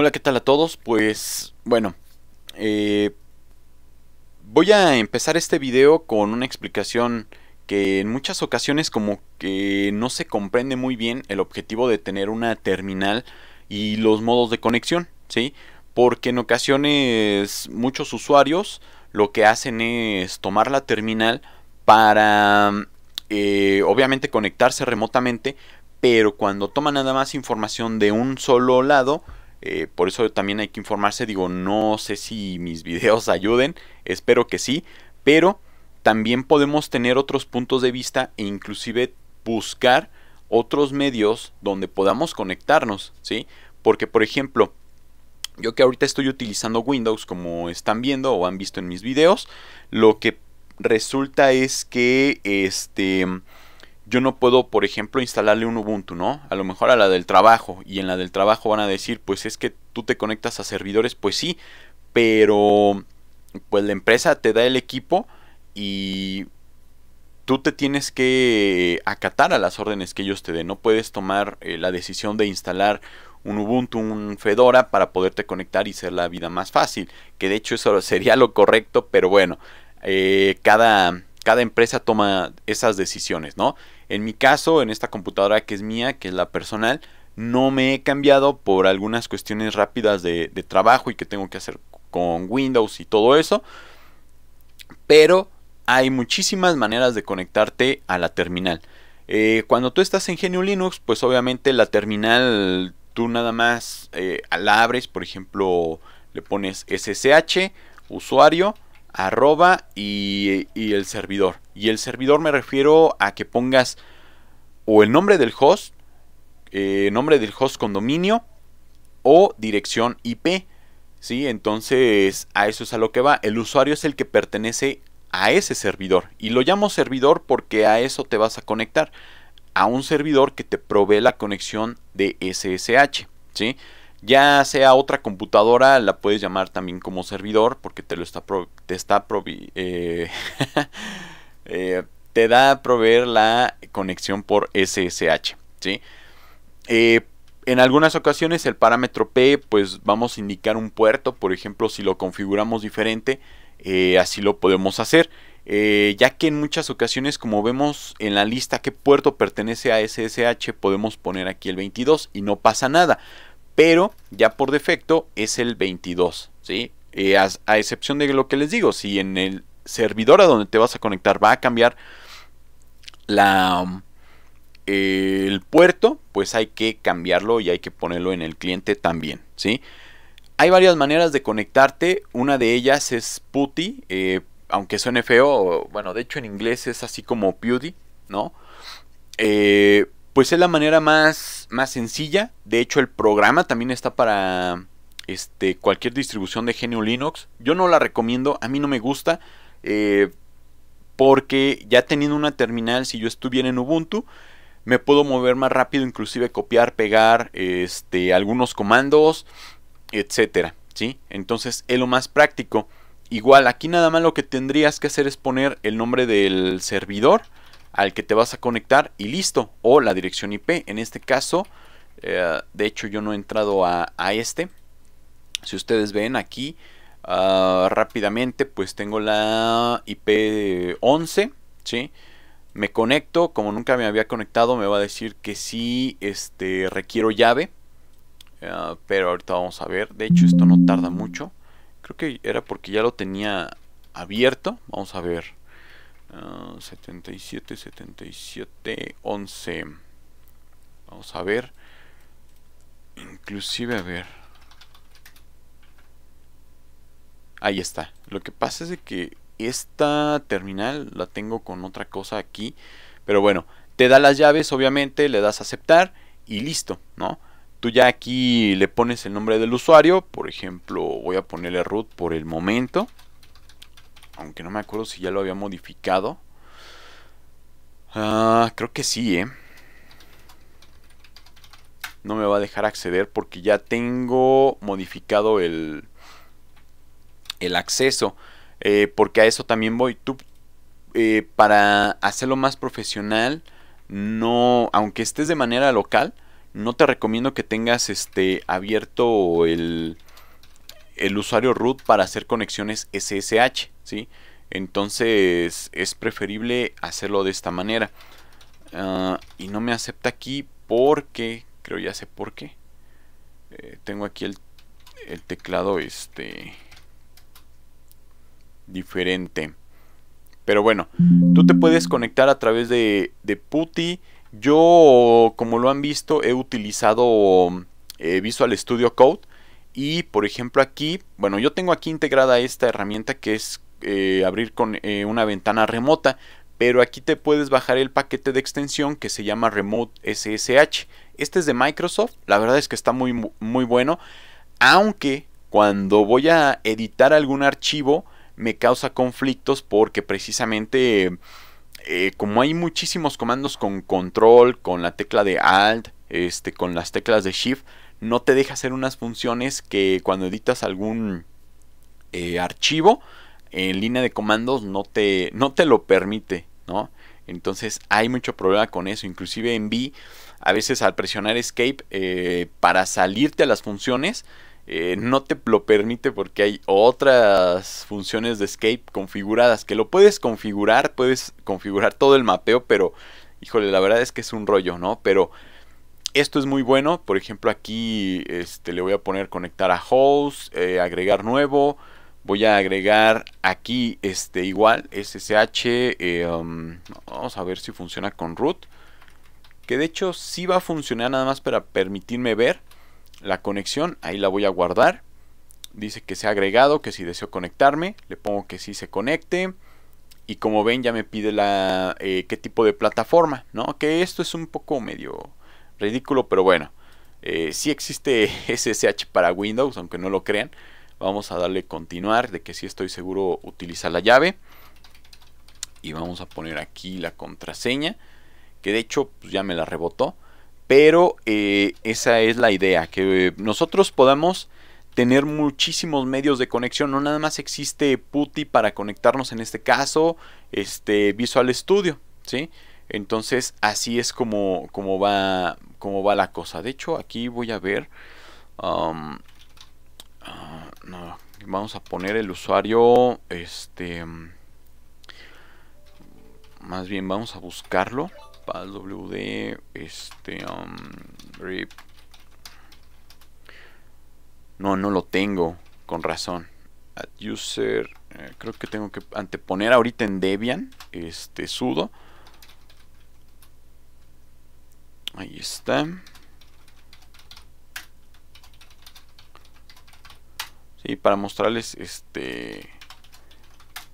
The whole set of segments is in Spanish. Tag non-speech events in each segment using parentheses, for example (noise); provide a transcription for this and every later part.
Hola, ¿qué tal a todos? Pues bueno, eh, voy a empezar este video con una explicación que en muchas ocasiones como que no se comprende muy bien el objetivo de tener una terminal y los modos de conexión, ¿sí? Porque en ocasiones muchos usuarios lo que hacen es tomar la terminal para eh, obviamente conectarse remotamente, pero cuando toman nada más información de un solo lado, eh, por eso también hay que informarse. Digo, no sé si mis (laughs) videos ayuden. Espero que sí. Pero también podemos tener otros puntos de vista e inclusive buscar otros medios donde podamos conectarnos. ¿sí? Porque, por ejemplo, yo que ahorita estoy utilizando Windows como están viendo o han visto en mis videos, lo que resulta es que este yo no puedo, por ejemplo, instalarle un Ubuntu, ¿no? A lo mejor a la del trabajo. Y en la del trabajo van a decir, pues es que tú te conectas a servidores, pues sí, pero pues la empresa te da el equipo y tú te tienes que acatar a las órdenes que ellos te den. No puedes tomar eh, la decisión de instalar un Ubuntu, un Fedora para poderte conectar y ser la vida más fácil. Que de hecho eso sería lo correcto, pero bueno, eh, cada, cada empresa toma esas decisiones, ¿no? En mi caso, en esta computadora que es mía, que es la personal, no me he cambiado por algunas cuestiones rápidas de, trabajo y que tengo que hacer con Windows y todo eso. Pero hay muchísimas maneras de conectarte a la terminal. Eh, cuando tú estás en Genio Linux, pues obviamente la terminal tú nada más eh, la abres, por ejemplo, le pones SSH, usuario, arroba y, el servidor. Y el servidor me refiero a que pongas o el nombre del host, eh, nombre del host con dominio o dirección IP. ¿sí? Entonces a eso es a lo que va. El usuario es el que pertenece a ese servidor. Y lo llamo servidor porque a eso te vas a conectar. A un servidor que te provee la conexión de SSH. ¿sí? Ya sea otra computadora, la puedes llamar también como servidor porque te lo está, te está eh, (laughs) eh, te da a proveer la conexión por SSH, eh, en algunas ocasiones el parámetro P, pues vamos a indicar un puerto, por ejemplo, si lo configuramos diferente, así lo podemos hacer. ya que en muchas ocasiones como vemos en la lista qué puerto pertenece a SSH podemos poner aquí el 22 y no pasa nada pero ya por defecto es el 22, ¿sí? Eh, a, excepción de lo que les digo, si en el servidor a donde te vas a conectar va a cambiar la, el puerto, pues hay que cambiarlo y hay que ponerlo en el cliente también, ¿sí? Hay varias maneras de conectarte, una de ellas es PuTTY, eh, aunque suene feo, bueno, de hecho en inglés es así como Beauty, ¿no? Eh, pues es la manera más, sencilla. De hecho, el programa también está para este, cualquier distribución de genio Linux. Yo no la recomiendo, a mí no me gusta. Eh, porque ya teniendo una terminal, si yo estuviera en Ubuntu, me puedo mover más rápido, inclusive copiar, pegar este, algunos comandos, etcétera. ¿sí? Entonces es lo más práctico. Igual, aquí nada más lo que tendrías que hacer es poner el nombre del servidor al que te vas a conectar y listo. O la dirección IP. En este caso, eh, de hecho yo no he entrado a, este. Si ustedes ven aquí ah, rápidamente, pues tengo la IP 11. ¿sí? Me conecto. Como nunca me había conectado, me va a decir que sí este, requiero llave. Ah, pero ahorita vamos a ver. De hecho, esto no tarda mucho. Creo que era porque ya lo tenía abierto. Vamos a ver. 77, 77, 11. Vamos a ver. Inclusive, a ver. Ahí está. Lo que pasa es de que esta terminal la tengo con otra cosa aquí. Pero bueno, te da las llaves, obviamente, le das aceptar y listo, ¿no? Tú ya aquí le pones el nombre del usuario. Por ejemplo, voy a ponerle root por el momento. Aunque no me acuerdo si ya lo había modificado. Ah, creo que sí, ¿eh? No me va a dejar acceder porque ya tengo modificado el, el acceso. Eh, porque a eso también voy. Tú, eh, para hacerlo más profesional, no, aunque estés de manera local, no te recomiendo que tengas este abierto el usuario root para hacer conexiones SSH. Entonces es preferible hacerlo de esta manera. Ah, y no me acepta aquí porque, creo ya sé por qué. Eh, tengo aquí el, teclado este diferente. Pero bueno, tú te puedes conectar a través de, de Putty. Yo, como lo han visto, he utilizado eh, Visual Studio Code. Y por ejemplo aquí, bueno, yo tengo aquí integrada esta herramienta que es eh, abrir con eh, una ventana remota, pero aquí te puedes bajar el paquete de extensión que se llama Remote SSH. Este es de Microsoft, la verdad es que está muy, muy bueno, aunque cuando voy a editar algún archivo me causa conflictos porque precisamente eh, como hay muchísimos comandos con control, con la tecla de alt, este, con las teclas de shift, no te deja hacer unas funciones que cuando editas algún archivo en línea de comandos no te, no te lo permite, ¿no? Entonces hay mucho problema con eso. Inclusive en B, a veces al presionar escape eh, para salirte a las funciones, eh, no te lo permite porque hay otras funciones de escape configuradas que lo puedes configurar, puedes configurar todo el mapeo, pero híjole, la verdad es que es un rollo, ¿no? Pero esto es muy bueno, por ejemplo aquí este, le voy a poner conectar a host, eh, agregar nuevo, voy a agregar aquí este igual ssh eh, um, vamos a ver si funciona con root que de hecho sí va a funcionar nada más para permitirme ver la conexión ahí la voy a guardar dice que se ha agregado que si deseo conectarme le pongo que sí se conecte y como ven ya me pide la eh, qué tipo de plataforma no que esto es un poco medio ridículo pero bueno si eh, sí existe SSH (laughs) para Windows aunque no lo crean Vamos a darle continuar de que si estoy seguro utiliza la llave. Y vamos a poner aquí la contraseña. Que de hecho pues, ya me la rebotó. Pero eh, esa es la idea. Que nosotros podamos tener muchísimos medios de conexión. No nada más existe PuTTY para conectarnos en este caso. Este Visual Studio. ¿Sí? Entonces así es como, como, va, como va la cosa. De hecho aquí voy a ver. Um, Vamos a poner el usuario, este, más bien vamos a buscarlo. este, um, rip. No, no lo tengo, con razón. At user, eh, creo que tengo que anteponer ahorita en Debian, este, sudo. Ahí está. Para mostrarles este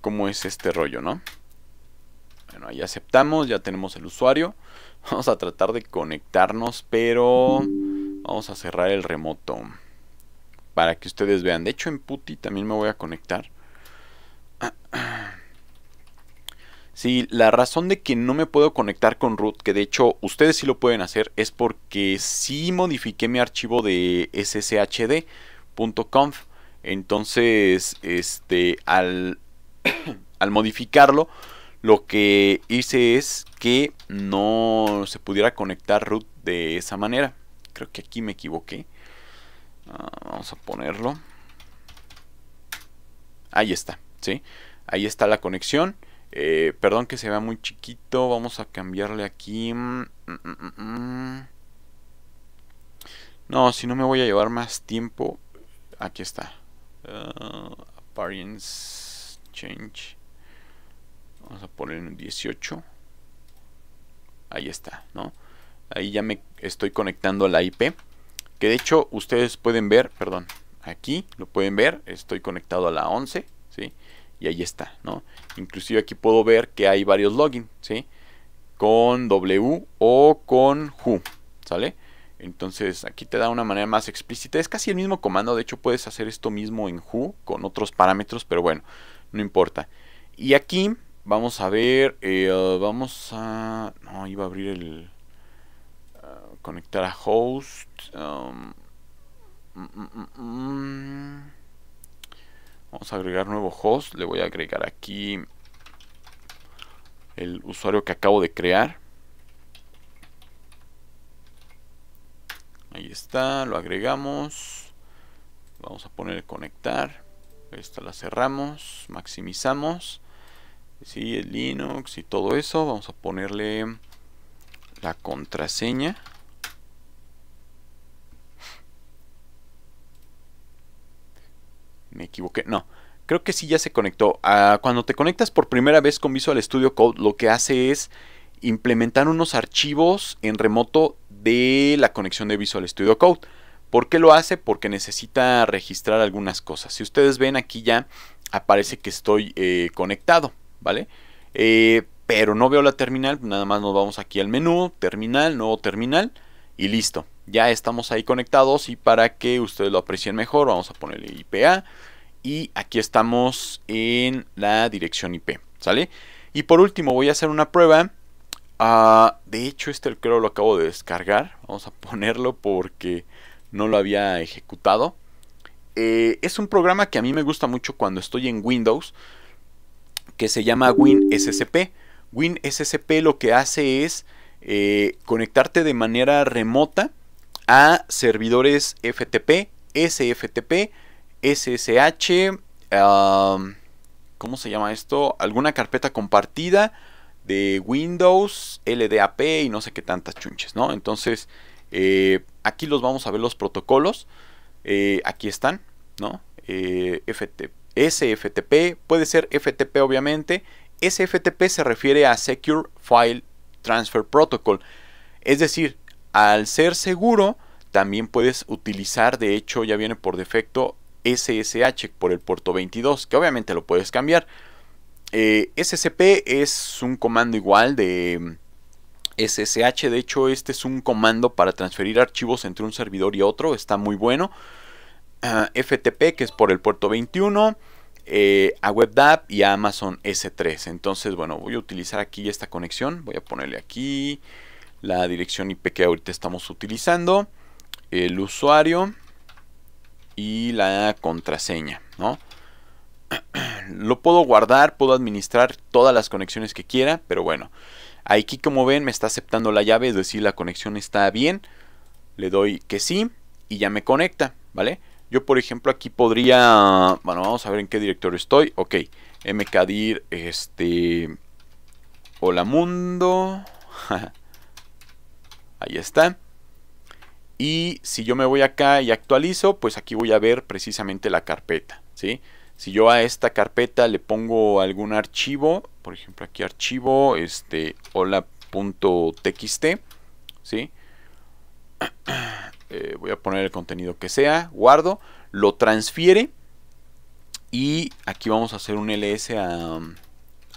cómo es este rollo, ¿no? Bueno, ahí aceptamos, ya tenemos el usuario. (laughs) Vamos a tratar de conectarnos, pero vamos a cerrar el remoto. Para que ustedes vean. De hecho, en Putty también me voy a conectar. (clears throat) Sí, la razón de que no me puedo conectar con root, que de hecho ustedes sí lo pueden hacer, es porque sí modifiqué mi archivo de sshd.conf. Entonces, este, (clears throat) al, modificarlo, lo que hice es que no se pudiera conectar root de esa manera. Creo que aquí me equivoqué. Ah, vamos a ponerlo. Ahí está, ¿sí? Ahí está la conexión. Eh, perdón que se vea muy chiquito. Vamos a cambiarle aquí. Mm, mm, mm, no, si no me voy a llevar más tiempo. Aquí está. Uh, appearance change vamos a poner un 18 ahí está no ahí ya me estoy conectando a la IP que de hecho ustedes pueden ver perdón aquí lo pueden ver estoy conectado a la 11 sí y ahí está no inclusive aquí puedo ver que hay varios logins. sí con W o con Who sale entonces aquí te da una manera más explícita. Es casi el mismo comando. De hecho puedes hacer esto mismo en Who con otros parámetros. Pero bueno, no importa. Y aquí vamos a ver. Eh, uh, vamos a... No, iba a abrir el... Uh, conectar a host. Um, mm, mm, mm. vamos a agregar nuevo host. Le voy a agregar aquí el usuario que acabo de crear. lo agregamos. Vamos a poner conectar. Esta la cerramos, maximizamos. Sí, el Linux y todo eso. Vamos a ponerle la contraseña. Me equivoqué. No, creo que si ya se conectó. Ah, cuando te conectas por primera vez con Visual Studio Code, lo que hace es implementar unos archivos en remoto de la conexión de Visual Studio Code. ¿Por qué lo hace? Porque necesita registrar algunas cosas. Si ustedes ven aquí ya aparece que estoy eh, conectado, ¿vale? Eh, pero no veo la terminal, nada más nos vamos aquí al menú, terminal, nuevo terminal y listo. Ya estamos ahí conectados y para que ustedes lo aprecien mejor vamos a ponerle IPA y aquí estamos en la dirección IP, ¿sale? Y por último voy a hacer una prueba Ah, de hecho, este creo lo acabo de descargar. Vamos a (laughs) ponerlo porque no lo había ejecutado. Eh, es un programa que a mí me gusta mucho cuando estoy en Windows, que se llama WinSCP WinSCP lo que hace es eh, conectarte de manera remota a servidores FTP, SFTP, SSH, ¿cómo se llama esto? Alguna carpeta compartida de Windows, LDAP y no sé qué tantas chunches, ¿no? Entonces, eh, aquí los vamos a ver los protocolos. Eh, aquí están, ¿no? Eh, SFTP, puede ser FTP obviamente. SFTP se refiere a Secure File Transfer Protocol. Es decir, al ser seguro, también puedes utilizar, de hecho ya viene por defecto, SSH por el puerto 22, que obviamente lo puedes cambiar. Eh, SCP es un comando igual de mm, SSH. De hecho, este es un comando para transferir archivos entre un servidor y otro. Está muy bueno. Ah, FTP, que es por el puerto 21. Eh, a WebDAV y a Amazon S3. Entonces, bueno, voy a utilizar aquí esta conexión. Voy a ponerle aquí la dirección IP que ahorita estamos utilizando, el usuario y la contraseña, ¿no? lo puedo guardar, puedo administrar todas las conexiones que quiera, pero bueno, aquí como ven me está aceptando la llave, es decir, la conexión está bien, le doy que sí y ya me conecta, ¿vale? Yo por ejemplo aquí podría, bueno, vamos a ver en qué directorio estoy, ok, mkdir, este, hola mundo, (laughs) ahí está. Y si yo me voy acá y actualizo, pues aquí voy a ver precisamente la carpeta, ¿sí? sí si yo a esta carpeta le pongo algún archivo, por ejemplo aquí archivo, este, hola.txt, ¿sí? (clears throat) Eh, voy a poner el contenido que sea, guardo, lo transfiere y aquí vamos a hacer un ls a,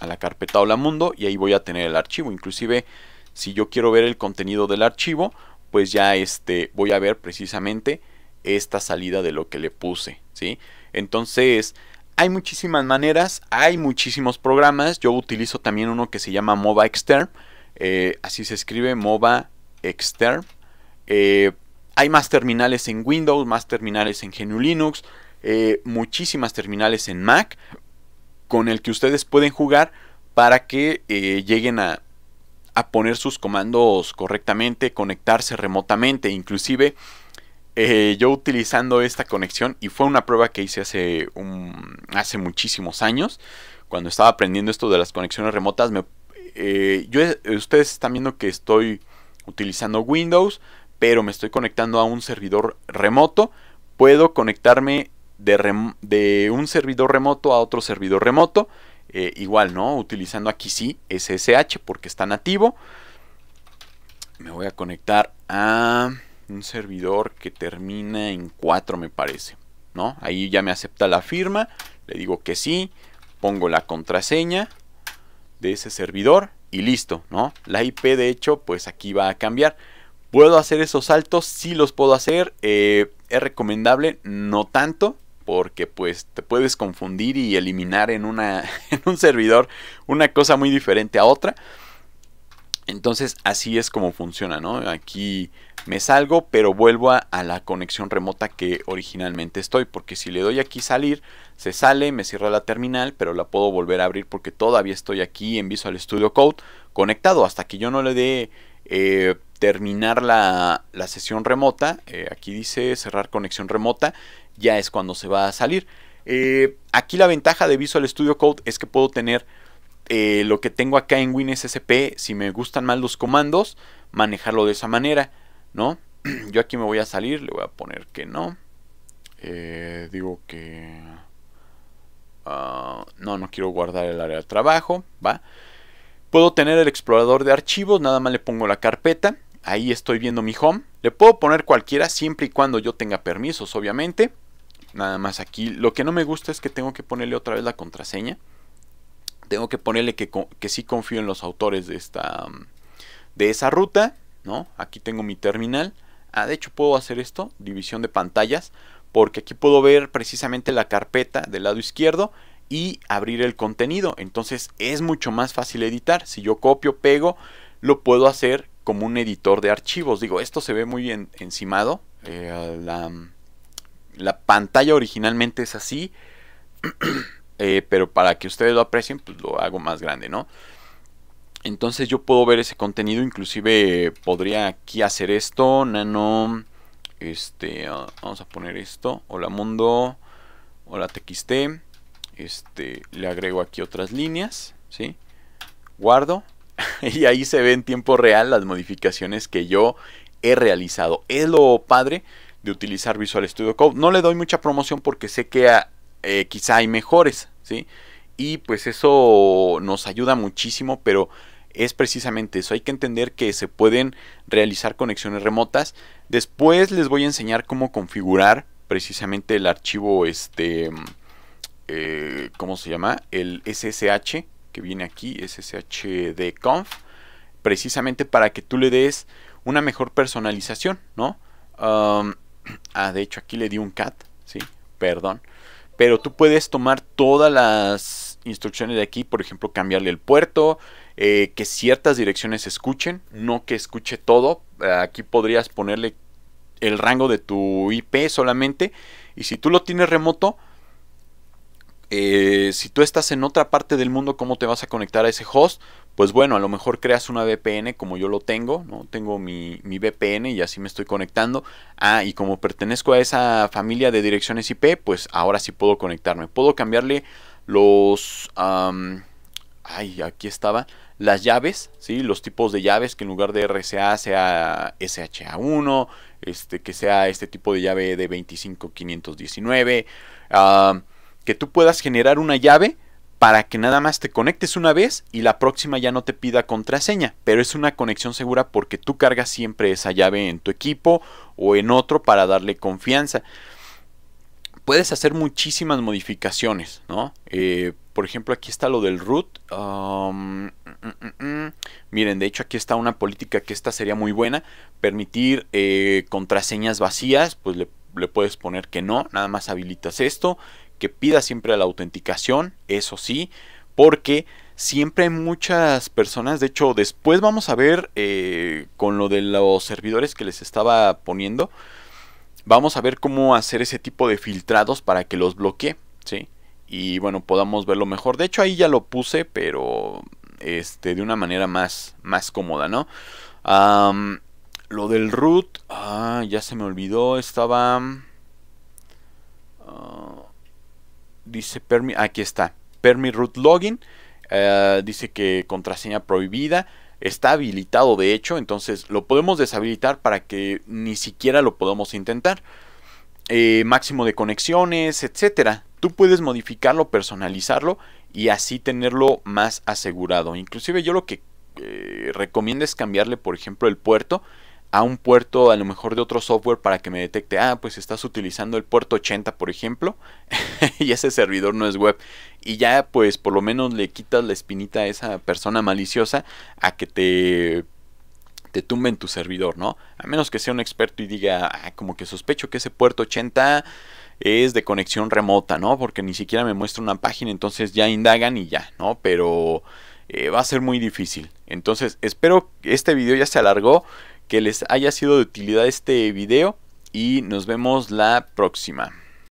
a la carpeta hola mundo y ahí voy a tener el archivo. Inclusive si yo quiero ver el contenido del archivo, pues ya este, voy a ver precisamente esta salida de lo que le puse, ¿sí? Entonces, hay muchísimas maneras, hay muchísimos programas. Yo utilizo también uno que se llama MOBA Extern. Eh, así se escribe MOBA Extern. Eh, hay más terminales en Windows, más terminales en GNU Linux, eh, muchísimas terminales en Mac con el que ustedes pueden jugar para que lleguen a poner sus comandos correctamente, conectarse remotamente, inclusive eh, yo utilizando esta conexión, y fue una prueba que hice hace, hace muchísimos años, cuando estaba aprendiendo esto de las conexiones remotas, me, eh, yo, eh, ustedes están viendo que estoy utilizando Windows, pero me estoy conectando a un servidor remoto. Puedo conectarme de, un servidor remoto a otro servidor remoto. igual, ¿no? Utilizando aquí sí SSH porque está nativo. Me voy a conectar a un servidor que termina en 4 me parece, ¿no? Ahí ya me acepta la firma, le digo que sí, pongo la contraseña de ese servidor y listo, ¿no? La IP de hecho pues aquí va a cambiar. ¿Puedo hacer esos saltos? Sí los puedo hacer. Eh, ¿Es recomendable? No tanto, porque pues te puedes confundir y eliminar en, una, (laughs) en un servidor una cosa muy diferente a otra. Entonces así es como funciona, ¿no? Aquí me salgo, pero vuelvo a, la conexión remota que originalmente estoy, porque si le doy aquí salir, se sale, me cierra la terminal, pero la puedo volver a abrir porque todavía estoy aquí en Visual Studio Code conectado. Hasta que yo no le dé eh, terminar la, sesión remota, eh, aquí dice cerrar conexión remota, ya es cuando se va a salir. Eh, aquí la ventaja de Visual Studio Code es que puedo tener eh, lo que tengo acá en WinSSP, si me gustan mal los comandos, manejarlo de esa manera, ¿no? (clears throat) Yo aquí me voy a salir, le voy a poner que no. Eh, digo que... Ah, no, no quiero guardar el área de trabajo, ¿va? Puedo tener el explorador de archivos, nada más le pongo la carpeta, ahí estoy viendo mi home. Le puedo poner cualquiera siempre y cuando yo tenga permisos, obviamente. Nada más aquí. Lo que no me gusta es que tengo que ponerle otra vez la contraseña tengo que ponerle que, sí confío en los autores de esta mm, de esa ruta, ¿no? Aquí tengo mi terminal. Ah, de hecho puedo hacer esto, división de pantallas, porque aquí puedo ver precisamente la carpeta del lado izquierdo y abrir el contenido. Entonces es mucho más fácil editar. Si yo copio, pego, lo puedo hacer como un editor de archivos. Digo, esto se ve muy bien encimado. Eh, mm, la pantalla originalmente es así. (clears throat) Eh, pero para que ustedes lo aprecien, pues lo hago más grande, ¿no? Entonces yo puedo ver ese contenido, inclusive podría aquí hacer esto, nano, este, ah, vamos a poner esto, hola mundo, hola txt, este, le agrego aquí otras líneas, ¿sí? Guardo (laughs) y ahí se ven en tiempo real las modificaciones que yo he realizado. Es lo padre de utilizar Visual Studio Code. No le doy mucha promoción porque sé que ah, eh, quizá hay mejores, y pues eso nos ayuda muchísimo, pero es precisamente eso. Hay que entender que se pueden realizar conexiones remotas. Después les voy a enseñar cómo configurar precisamente el archivo, este, eh, ¿cómo se llama? El SSH que viene aquí, SSH de precisamente para que tú le des una mejor personalización, ¿no? (clears throat) ah, de hecho aquí le di un cat, sí, perdón. Pero tú puedes tomar todas las instrucciones de aquí, por ejemplo, cambiarle el puerto, eh, que ciertas direcciones escuchen, no que escuche todo. Aquí podrías ponerle el rango de tu IP solamente. Y si tú lo tienes remoto, eh, eh, si tú estás en otra parte del mundo, ¿cómo te vas a conectar a ese host? Pues bueno, a lo mejor creas una VPN como yo lo tengo, ¿no? Tengo mi, VPN y así me estoy conectando. Ah, y como pertenezco a esa familia de direcciones IP, pues ahora sí puedo conectarme. Puedo cambiarle los... ay, aquí estaba. Las llaves, ¿sí? Los tipos de llaves que en lugar de RCA sea SHA1, este, que sea este tipo de llave de 25519. ah que tú puedas generar una llave para que nada más te conectes una vez y la próxima ya no te pida contraseña, pero es una conexión segura porque tú cargas siempre esa llave en tu equipo o en otro para darle confianza. Puedes hacer muchísimas modificaciones, ¿no? Eh, por ejemplo, aquí está lo del root. Um, mm, mm, mm, Miren, de hecho aquí está una política que esta sería muy buena. Permitir eh, contraseñas vacías, pues le, le puedes poner que no, nada más habilitas esto que pida siempre la autenticación, eso sí, porque siempre hay muchas personas, de hecho después vamos a ver eh, con lo de los servidores que les estaba poniendo, vamos a ver cómo hacer ese tipo de filtrados para que los bloquee, ¿sí? Y bueno, podamos verlo mejor. De hecho ahí ya lo puse, pero este, de una manera más, más cómoda, ¿no? lo del root, ah, ya se me olvidó, estaba... Ah, dice permi, aquí está, permi root login, eh, dice que contraseña prohibida, está habilitado de hecho, entonces lo podemos deshabilitar para que ni siquiera lo podamos intentar. Eh, máximo de conexiones, etcétera. Tú puedes modificarlo, personalizarlo y así tenerlo más asegurado. Inclusive yo lo que eh, recomiendo es cambiarle, por ejemplo, el puerto a un puerto a lo mejor de otro software para que me detecte, ah, pues estás utilizando el puerto 80, por ejemplo, (laughs) y ese servidor no es web. Y ya pues por lo menos le quitas la espinita a esa persona maliciosa a que te te tumben tu servidor, ¿no? A menos que sea un experto y diga, ah, como que sospecho que ese puerto 80 es de conexión remota, ¿no? Porque ni siquiera me muestra una página, entonces ya indagan y ya, ¿no? Pero eh, va a ser muy difícil. Entonces, espero que este video ya se alargó que les haya sido de utilidad este video y nos vemos la próxima.